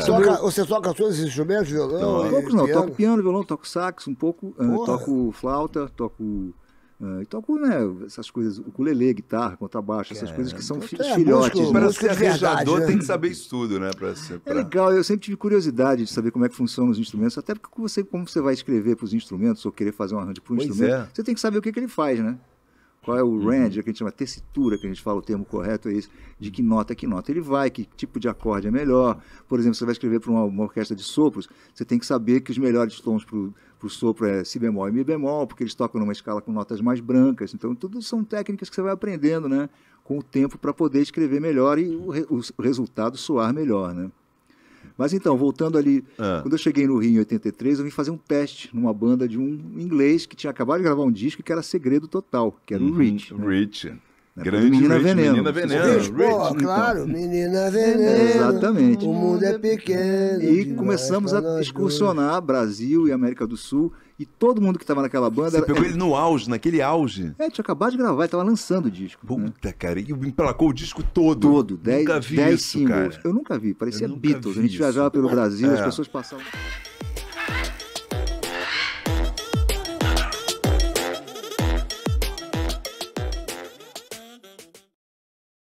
toca, Você toca todos esses instrumentos, violão? Né? Não, poucos não, piano. toco piano, violão, toco sax um pouco, uh, toco flauta, toco. Uh, e toco né, essas coisas, ukulele, guitarra, contrabaixo, essas é, coisas que são então é, filhotes. Músico, Para ser arranjador né? tem que saber isso tudo, né? Pra ser, pra... É legal, eu sempre tive curiosidade de saber como é que funcionam os instrumentos, até porque você, como você vai escrever para os instrumentos ou querer fazer um arranjo para um instrumento, é. você tem que saber o que, que ele faz, né? qual é o uhum. range, é que a gente chama tessitura, que a gente fala o termo correto é isso, de que nota que nota ele vai, que tipo de acorde é melhor. Por exemplo, você vai escrever para uma, uma, orquestra de sopros, você tem que saber que os melhores tons para o sopro é si bemol e mi bemol, porque eles tocam numa escala com notas mais brancas. Então, tudo são técnicas que você vai aprendendo, né? Com o tempo para poder escrever melhor e o, re, o resultado soar melhor, né? Mas então, voltando ali, ah. quando eu cheguei no Rio em 83, eu vim fazer um teste numa banda de um inglês que tinha acabado de gravar um disco que era segredo total, que era uhum, o Rich. Né? Rich. Né? Grande Menina Rich, é Veneno. Menina é Veneno. Rich, claro, então. Menina é Veneno. Exatamente. O mundo é pequeno. E começamos a excursionar dois. Brasil e América do Sul. E todo mundo que tava naquela banda. Você era... pegou ele no auge, naquele auge. É, tinha acabado de gravar, ele tava lançando o disco. Né? Puta, né? cara, e emplacou o disco todo. Todo, 10 singles. Cara. Eu nunca vi, parecia nunca Beatles. Vi a gente viajava pelo Brasil, é. as pessoas passavam.